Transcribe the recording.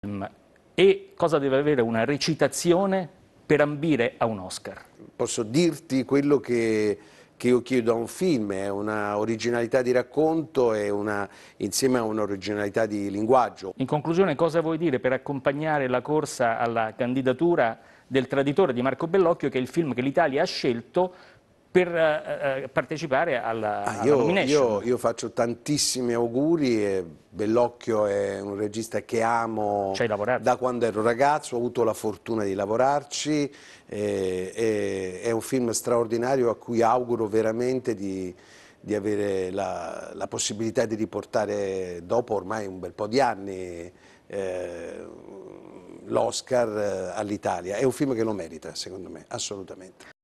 Ehm, e cosa deve avere una recitazione per ambire a un Oscar? Posso dirti quello che, che io chiedo a un film, è una originalità di racconto e una, insieme a un'originalità di linguaggio. In conclusione cosa vuoi dire per accompagnare la corsa alla candidatura del Traditore di Marco Bellocchio che è il film che l'Italia ha scelto per eh, eh, eh partecipare alla, ah, alla io, io, io, faccio tantissimi auguri e Bellocchio è un regista che amo da quando ero ragazzo, ho avuto la fortuna di lavorarci, e, e, è un film straordinario a cui auguro veramente di di avere la, la, possibilità di riportare dopo ormai un bel po' di anni eh, l'Oscar eh, all'Italia. È un film che lo merita, secondo me, assolutamente.